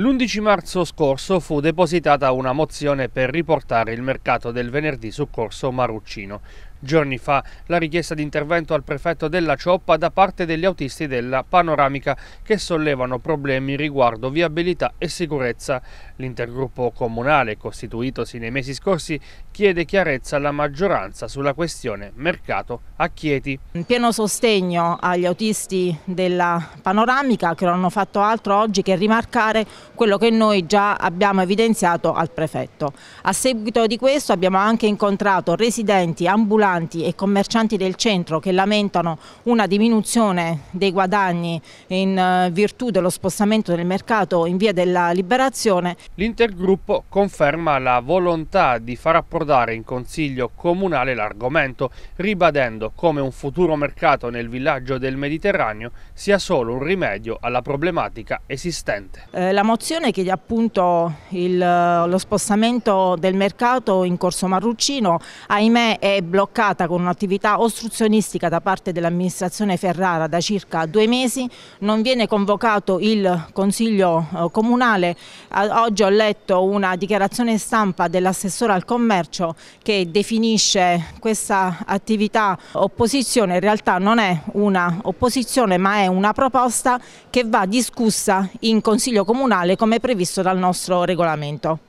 L'11 marzo scorso fu depositata una mozione per riportare il mercato del venerdì su Corso Maruccino giorni fa la richiesta di intervento al prefetto della Cioppa da parte degli autisti della Panoramica che sollevano problemi riguardo viabilità e sicurezza. L'intergruppo comunale, costituitosi nei mesi scorsi, chiede chiarezza alla maggioranza sulla questione mercato a Chieti. In Pieno sostegno agli autisti della Panoramica che non hanno fatto altro oggi che rimarcare quello che noi già abbiamo evidenziato al prefetto. A seguito di questo abbiamo anche incontrato residenti ambulanti ristoranti e commercianti del centro che lamentano una diminuzione dei guadagni in eh, virtù dello spostamento del mercato in via della liberazione. L'intergruppo conferma la volontà di far approdare in Consiglio Comunale l'argomento, ribadendo come un futuro mercato nel villaggio del Mediterraneo sia solo un rimedio alla problematica esistente. Eh, la mozione chiede appunto il, eh, lo spostamento del mercato in Corso Marruccino, ahimè è bloccato bloccata con un'attività ostruzionistica da parte dell'amministrazione Ferrara da circa due mesi, non viene convocato il Consiglio eh, Comunale, oggi ho letto una dichiarazione stampa dell'assessore al commercio che definisce questa attività opposizione, in realtà non è una opposizione ma è una proposta che va discussa in Consiglio Comunale come previsto dal nostro regolamento.